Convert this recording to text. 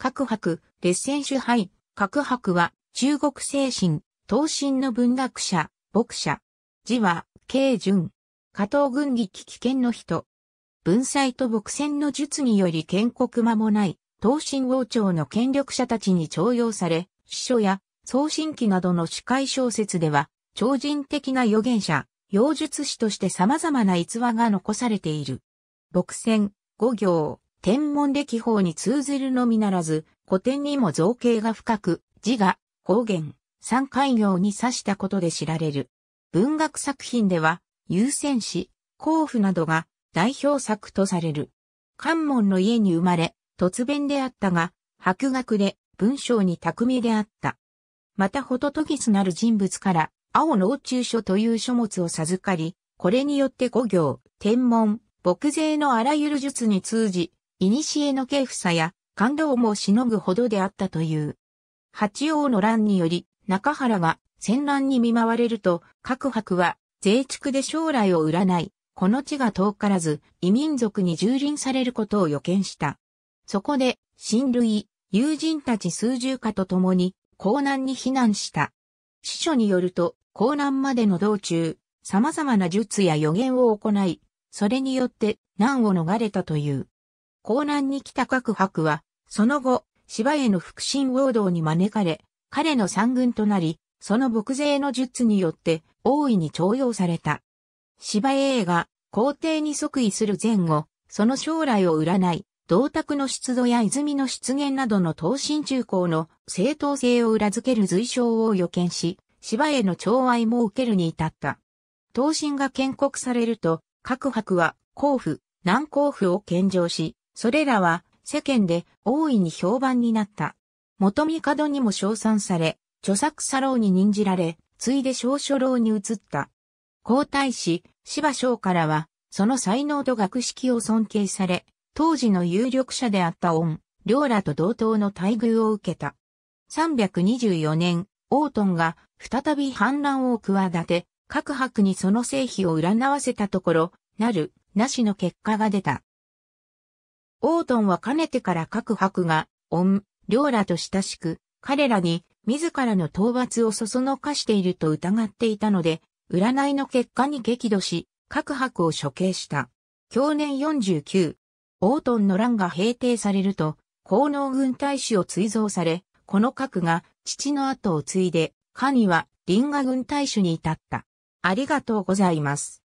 各白、列戦主杯、各白は、中国精神、東進の文学者、牧者。字は、慶順。加藤軍劇危険の人。文才と牧戦の術により建国間もない、東進王朝の権力者たちに徴用され、司書や、送信機などの司会小説では、超人的な預言者、妖術師として様々な逸話が残されている。牧戦、五行、天文歴法に通ずるのみならず、古典にも造形が深く、字が、方言、三海行に指したことで知られる。文学作品では、優先詩、甲府などが代表作とされる。関門の家に生まれ、突弁であったが、博学で文章に巧みであった。またホトトギスなる人物から、青脳中書という書物を授かり、これによって五行、天文、牧税のあらゆる術に通じ、古の慶さや感動もしのぐほどであったという。八王の乱により、中原が戦乱に見舞われると、各伯は、税畜で将来を占い、この地が遠からず、異民族に蹂躙されることを予見した。そこで、親類、友人たち数十家と共に、江南に避難した。司書によると、江南までの道中、様々な術や予言を行い、それによって難を逃れたという。江南に来た各博は、その後、芝への腹心王道に招かれ、彼の三軍となり、その牧税の術によって大いに徴用された。芝英が皇帝に即位する前後、その将来を占い、銅鐸の出土や泉の出現などの東進中高の正当性を裏付ける随章を予見し、芝への寵愛も受けるに至った。東進が建国されると、各伯は、甲府、南甲府を献上し、それらは世間で大いに評判になった。元帝にも称賛され、著作サロに任じられ、ついで小書郎に移った。皇太子、芝章からは、その才能と学識を尊敬され、当時の有力者であった恩、両らと同等の待遇を受けた。324年、オートンが再び反乱を企て、各伯にその成否を占わせたところ、なる、なしの結果が出た。オートンはかねてから各伯が、恩、両らと親しく、彼らに自らの討伐をそそのかしていると疑っていたので、占いの結果に激怒し、各伯を処刑した。去年49、オートンの乱が平定されると、高能軍大使を追贈され、この核が父の後を継いで、神はンガ軍大使に至った。ありがとうございます。